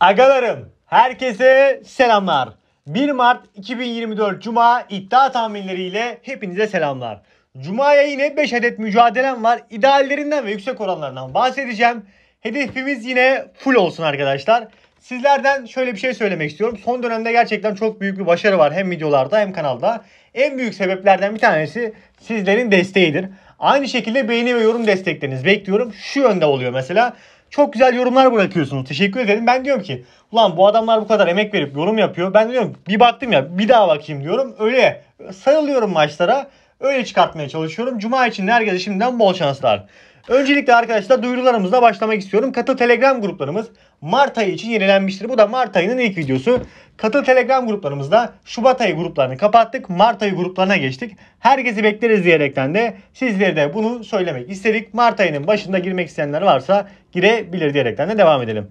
Agalarım, herkese selamlar. 1 Mart 2024 Cuma iddia tahminleriyle hepinize selamlar. Cuma'ya yine 5 adet mücadelem var. İdeallerinden ve yüksek oranlarından bahsedeceğim. Hedefimiz yine full olsun arkadaşlar. Sizlerden şöyle bir şey söylemek istiyorum. Son dönemde gerçekten çok büyük bir başarı var hem videolarda hem kanalda. En büyük sebeplerden bir tanesi sizlerin desteğidir. Aynı şekilde beğeni ve yorum desteklerinizi bekliyorum. Şu yönde oluyor mesela. Çok güzel yorumlar bırakıyorsunuz. Teşekkür ederim. Ben diyorum ki ulan bu adamlar bu kadar emek verip yorum yapıyor. Ben diyorum bir baktım ya bir daha bakayım diyorum. Öyle sarılıyorum maçlara. Öyle çıkartmaya çalışıyorum. Cuma için herkese şimdiden bol şanslar. Öncelikle arkadaşlar duyurularımızla başlamak istiyorum. Katıl Telegram gruplarımız Mart ayı için yenilenmiştir. Bu da Mart ayının ilk videosu. Katıl Telegram gruplarımızda Şubat ayı gruplarını kapattık. Mart ayı gruplarına geçtik. Herkesi bekleriz diyerekten de sizlere de bunu söylemek istedik. Mart ayının başında girmek isteyenler varsa girebilir diyerekten de devam edelim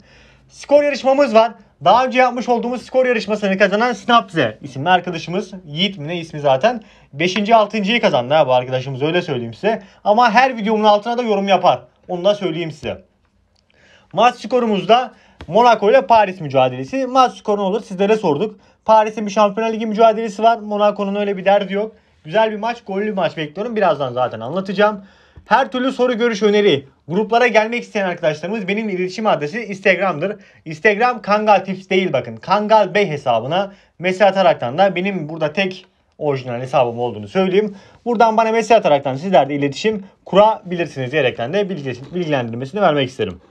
skor yarışmamız var. Daha önce yapmış olduğumuz skor yarışmasını kazanan Snapze isimli arkadaşımız Yiğit mi ne ismi zaten 5. 6.'yı kazandı ha bu arkadaşımız öyle söyleyeyim size. Ama her videomun altına da yorum yapar. Onu da söyleyeyim size. Maç skorumuzda Monaco ile Paris mücadelesi. Maç skoru ne olur sizlere sorduk. Paris'in bir Şampiyonlar Ligi mücadelesi var. Monaco'nun öyle bir derdi yok. Güzel bir maç, gollü bir maç bekliyorum. Birazdan zaten anlatacağım. Her türlü soru, görüş, öneri, gruplara gelmek isteyen arkadaşlarımız benim iletişim adresi Instagram'dır. Instagram Kangal Tips değil bakın. Kangal Bey hesabına mesaj ataraktan da benim burada tek orijinal hesabım olduğunu söyleyeyim. Buradan bana mesaj ataraktan sizler de iletişim kurabilirsiniz diyerekten de bilgilendirmesini vermek isterim.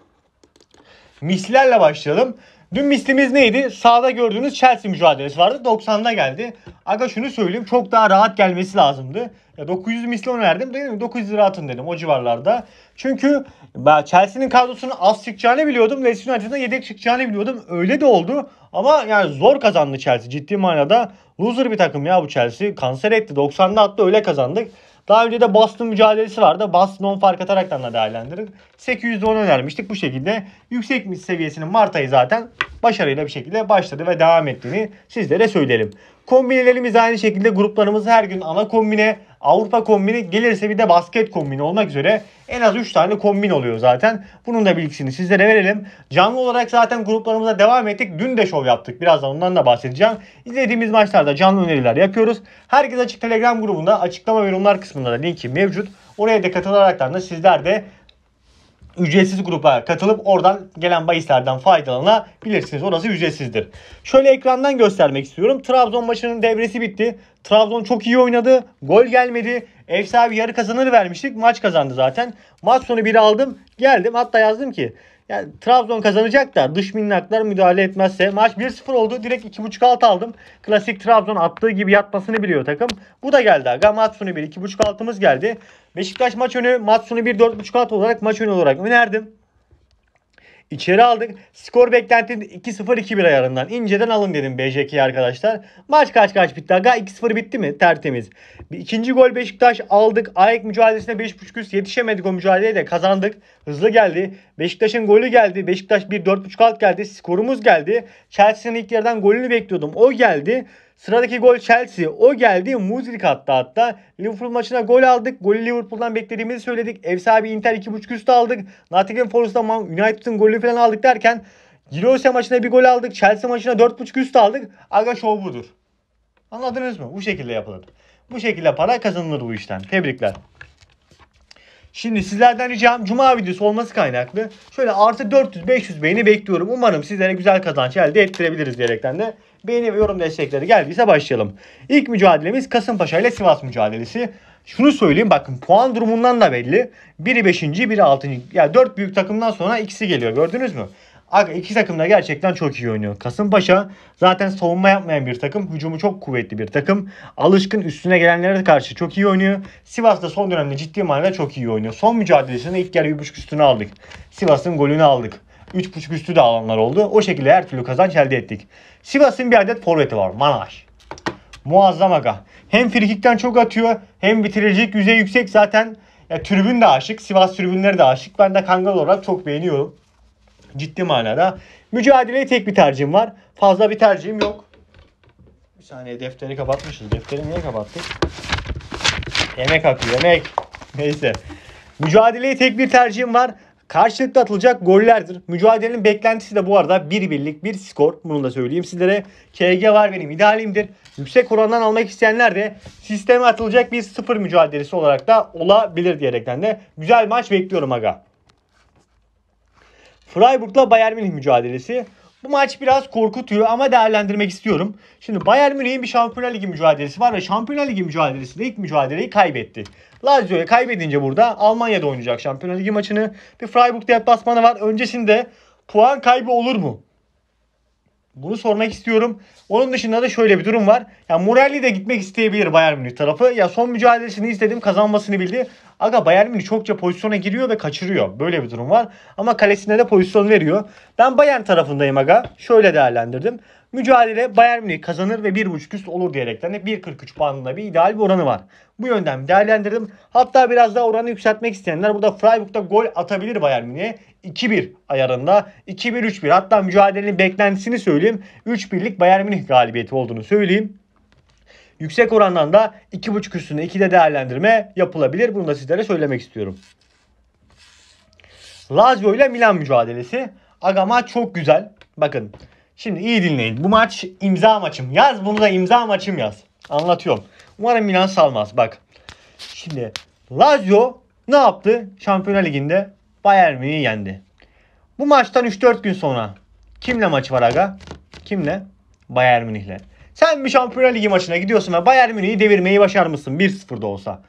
Mislerle başlayalım. Dün mislimiz neydi? Sağda gördüğünüz Chelsea mücadelesi vardı. 90'da geldi. Aga şunu söyleyeyim çok daha rahat gelmesi lazımdı. 900 misli verdim, Dedim 900 lira atın dedim o civarlarda. Çünkü ben Chelsea'nin kadrosunun az çıkacağını biliyordum. Leicester United'ın yedek çıkacağını biliyordum. Öyle de oldu. Ama yani zor kazandı Chelsea ciddi manada. Loser bir takım ya bu Chelsea. Kanser etti. 90'da attı öyle kazandık. Daha önce de Boston mücadelesi vardı. Boston 10 fark ataraktan da değerlendirin. 810 önermiştik bu şekilde. Yüksek mis seviyesinin Mart ayı zaten başarıyla bir şekilde başladı ve devam ettiğini sizlere söyleyelim. Kombinelerimiz aynı şekilde gruplarımız her gün ana kombine Avrupa kombini gelirse bir de basket kombini olmak üzere en az 3 tane kombin oluyor zaten. Bunun da bilgisini sizlere verelim. Canlı olarak zaten gruplarımıza devam ettik. Dün de şov yaptık. Birazdan ondan da bahsedeceğim. İzlediğimiz maçlarda canlı öneriler yapıyoruz. Herkes Açık Telegram grubunda açıklama ve yorumlar kısmında da linki mevcut. Oraya da katılaraktan da sizler de ücretsiz gruba katılıp oradan gelen bahislerden faydalanabilirsiniz. Orası ücretsizdir. Şöyle ekrandan göstermek istiyorum. Trabzon maçının devresi bitti. Trabzon çok iyi oynadı. Gol gelmedi. Ev sahibi yarı kazanır vermiştik. Maç kazandı zaten. Maç sonu biri aldım. Geldim hatta yazdım ki yani Trabzon kazanacak da dış minnaklar müdahale etmezse. Maç 1-0 oldu. Direkt 2.5 alt aldım. Klasik Trabzon attığı gibi yatmasını biliyor takım. Bu da geldi aga. Matsuni 1 2.5 altımız geldi. Beşiktaş maç önü matsunu 1 4.5 alt olarak maç önü olarak önerdim. İçeri aldık. Skor beklentinin 2-0-2-1 ayarından. inceden alın dedim BJK arkadaşlar. Maç kaç kaç bitti aga? 2-0 bitti mi? Tertemiz. Bir ikinci gol Beşiktaş aldık. Ayek mücadelesine 5.5 üst yetişemedik o mücadeleye de kazandık. Hızlı geldi. Beşiktaş'ın golü geldi. Beşiktaş 1-4.5 alt geldi. Skorumuz geldi. Chelsea'nin ilk yerden golünü bekliyordum. O geldi. Sıradaki gol Chelsea. O geldi. Muzrik attı hatta. Liverpool maçına gol aldık. Golü Liverpool'dan beklediğimizi söyledik. Ev sahibi Inter 2.5 üstü aldık. Nottingham Forest'tan United'ın golü falan aldık derken Gilosya maçına bir gol aldık. Chelsea maçına 4.5 üstü aldık. Aga şov budur. Anladınız mı? Bu şekilde yapılır. Bu şekilde para kazanılır bu işten. Tebrikler. Şimdi sizlerden ricam cuma videosu olması kaynaklı. Şöyle artı 400-500 beğeni bekliyorum. Umarım sizlere güzel kazanç elde ettirebiliriz diyerekten de Beğeni ve yorum destekleri geldiyse başlayalım. İlk mücadelemiz Kasımpaşa ile Sivas mücadelesi. Şunu söyleyeyim bakın puan durumundan da belli. Biri 5. biri 6. Yani 4 büyük takımdan sonra ikisi geliyor gördünüz mü? İki takım da gerçekten çok iyi oynuyor. Kasımpaşa zaten savunma yapmayan bir takım. Hücumu çok kuvvetli bir takım. Alışkın üstüne gelenlere karşı çok iyi oynuyor. Sivas da son dönemde ciddi manada çok iyi oynuyor. Son mücadelesinde ilk yarı 1.5 üstüne aldık. Sivas'ın golünü aldık. 3.5 üstü de alanlar oldu. O şekilde her türlü kazanç elde ettik. Sivas'ın bir adet forveti var. Manaş. Muazzam aga. Hem frikikten çok atıyor hem bitirecek yüzey yüksek. Zaten ya, tribün de aşık. Sivas tribünleri de aşık. Ben de Kangal olarak çok beğeniyorum. Ciddi manada. Mücadeleye tek bir tercihim var. Fazla bir tercihim yok. Bir saniye defteri kapatmışız. Defteri niye kapattık? Yemek akıyor yemek. Neyse. Mücadeleye tek bir tercihim var. Karşılıklı atılacak gollerdir. Mücadelenin beklentisi de bu arada bir birlik bir skor. Bunu da söyleyeyim sizlere. KG var benim idealimdir. Yüksek orandan almak isteyenler de sisteme atılacak bir sıfır mücadelesi olarak da olabilir diyerekten de güzel maç bekliyorum aga. Freiburg'la Bayern Münih mücadelesi. Bu maç biraz korkutuyor ama değerlendirmek istiyorum. Şimdi Bayern Münih'in bir Şampiyonlar Ligi mücadelesi var ve Şampiyonlar Ligi mücadelesinde ilk mücadeleyi kaybetti. Lazio'ya kaybedince burada Almanya'da oynayacak Şampiyonlar Ligi maçını. Bir Freiburg deplasmanı var. Öncesinde puan kaybı olur mu? Bunu sormak istiyorum. Onun dışında da şöyle bir durum var. Ya Morelli de gitmek isteyebilir Bayern Münih tarafı. Ya son mücadelesini izledim kazanmasını bildi. Aga Bayern Münih çokça pozisyona giriyor ve kaçırıyor. Böyle bir durum var. Ama kalesine de pozisyon veriyor. Ben Bayern tarafındayım aga. Şöyle değerlendirdim. Mücadele Bayern Münih kazanır ve 1.5 üst olur diyerekten de 1.43 bandında bir ideal bir oranı var. Bu yönden değerlendirdim. Hatta biraz daha oranı yükseltmek isteyenler burada Freiburg'da gol atabilir Bayern Münih'e. 2-1 ayarında 2-1-3-1 hatta mücadelenin beklentisini söyleyeyim. 3-1'lik Bayern Münih galibiyeti olduğunu söyleyeyim. Yüksek orandan da 2.5 üstüne 2'de değerlendirme yapılabilir. Bunu da sizlere söylemek istiyorum. Lazio ile Milan mücadelesi. Agama çok güzel. Bakın Şimdi iyi dinleyin. Bu maç imza maçım. Yaz bunu da imza maçım yaz. Anlatıyorum. Umarım Milan salmaz. Bak. Şimdi Lazio ne yaptı? Şampiyonlar Ligi'nde Bayern Münih'i yendi. Bu maçtan 3-4 gün sonra kimle maç var aga? Kimle? Bayern Münih'le. Sen bir Şampiyonlar Ligi maçına gidiyorsun ve Bayern Münih'i devirmeyi başarmışsın 1-0'da olsa.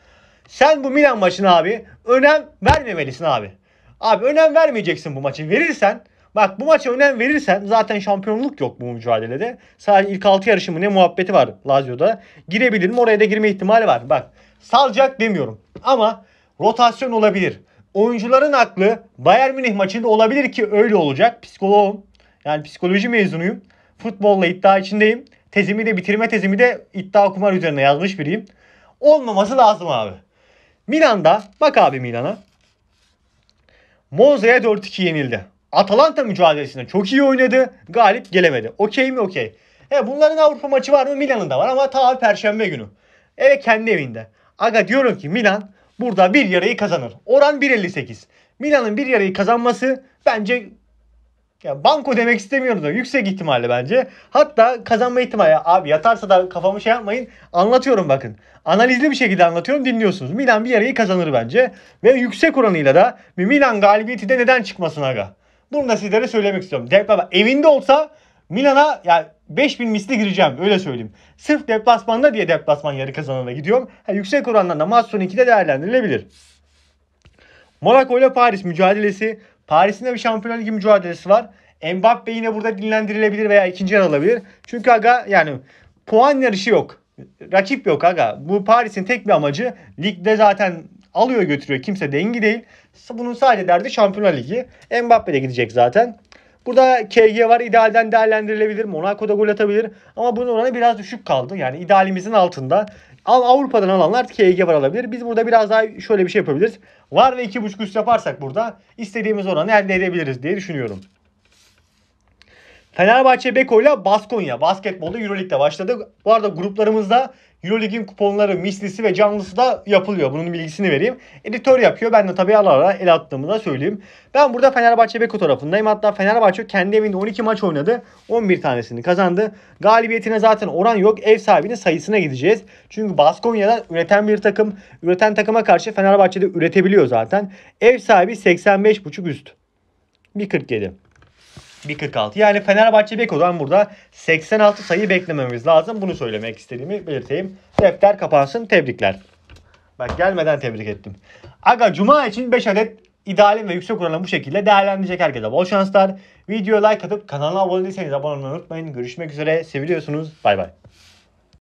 Sen bu Milan maçına abi önem vermemelisin abi. Abi önem vermeyeceksin bu maçı. Verirsen Bak bu maça önem verirsen zaten şampiyonluk yok bu mücadelede. Sadece ilk 6 yarışımı ne muhabbeti var Lazio'da. Girebilir mi? Oraya da girme ihtimali var. Bak salacak demiyorum. Ama rotasyon olabilir. Oyuncuların aklı Bayern Münih maçında olabilir ki öyle olacak. Psikoloğum. Yani psikoloji mezunuyum. Futbolla iddia içindeyim. Tezimi de bitirme tezimi de iddia kumar üzerine yazmış biriyim. Olmaması lazım abi. Milan'da bak abi Milan'a. Monza'ya 4-2 yenildi. Atalanta mücadelesinde çok iyi oynadı. Galip gelemedi. Okey mi? Okey. He, bunların Avrupa maçı var mı? Milan'ın da var ama ta Perşembe günü. Evet kendi evinde. Aga diyorum ki Milan burada bir yarayı kazanır. Oran 1.58. Milan'ın bir yarayı kazanması bence ya banko demek istemiyorum da yüksek ihtimalle bence. Hatta kazanma ihtimali abi yatarsa da kafamı şey yapmayın. Anlatıyorum bakın. Analizli bir şekilde anlatıyorum dinliyorsunuz. Milan bir yarayı kazanır bence. Ve yüksek oranıyla da Milan galibiyeti de neden çıkmasın aga? Bunu da sizlere söylemek istiyorum. Deplasman evinde olsa Milan'a yani 5000 misli gireceğim öyle söyleyeyim. Sırf deplasmanda diye deplasman yarı kazanana gidiyorum. Yani yüksek oranlarda, maç sonu 2'de değerlendirilebilir. Monaco ile Paris mücadelesi. Paris'in de bir Şampiyonlar Ligi mücadelesi var. Mbappe yine burada dinlendirilebilir veya ikinci yer alabilir. Çünkü aga yani puan yarışı yok. Rakip yok aga. Bu Paris'in tek bir amacı. Ligde zaten Alıyor götürüyor. Kimse dengi değil. Bunun sadece derdi Şampiyonlar Ligi. Mbappe de gidecek zaten. Burada KG var. idealden değerlendirilebilir. Monaco'da gol atabilir. Ama bunun oranı biraz düşük kaldı. Yani idealimizin altında. Avrupa'dan alanlar KG var alabilir. Biz burada biraz daha şöyle bir şey yapabiliriz. Var ve 2.5 üst yaparsak burada istediğimiz oranı elde edebiliriz diye düşünüyorum. Fenerbahçe Beko ile Baskonya basketbolda Euroleague'de başladı. Bu arada gruplarımızda Euroleague'in kuponları, mislisi ve canlısı da yapılıyor. Bunun bilgisini vereyim. Editör yapıyor. Ben de tabii ara el attığımı da söyleyeyim. Ben burada Fenerbahçe Beko tarafındayım. Hatta Fenerbahçe kendi evinde 12 maç oynadı. 11 tanesini kazandı. Galibiyetine zaten oran yok. Ev sahibinin sayısına gideceğiz. Çünkü Baskonya'da üreten bir takım. Üreten takıma karşı Fenerbahçe'de üretebiliyor zaten. Ev sahibi 85.5 üst. 1.47. 1.46. Yani Fenerbahçe Beko'dan burada 86 sayı beklememiz lazım. Bunu söylemek istediğimi belirteyim. Defter kapansın. Tebrikler. Bak gelmeden tebrik ettim. Aga Cuma için 5 adet idealim ve yüksek oranla bu şekilde değerlendirecek herkese bol şanslar. Videoya like atıp kanala abone değilseniz abone olmayı unutmayın. Görüşmek üzere. Seviliyorsunuz. Bay bay.